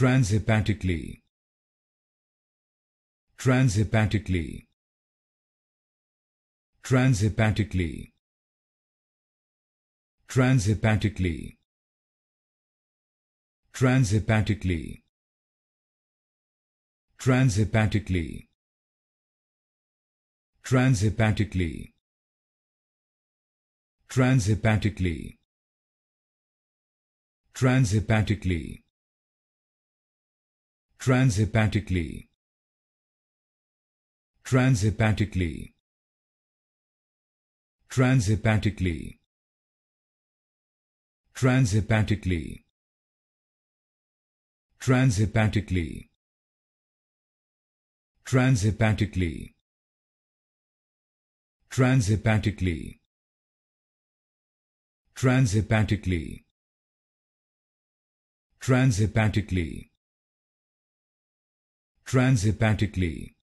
transhepatically transhepatically transhepatically transhepatically transhepatically transhepatically transhepatically transhepatically transhepatically transhepatically transhepatically transhepatically transhepatically transhepatically transhepatically transhepatically transhepatically transhepatically transhepatically.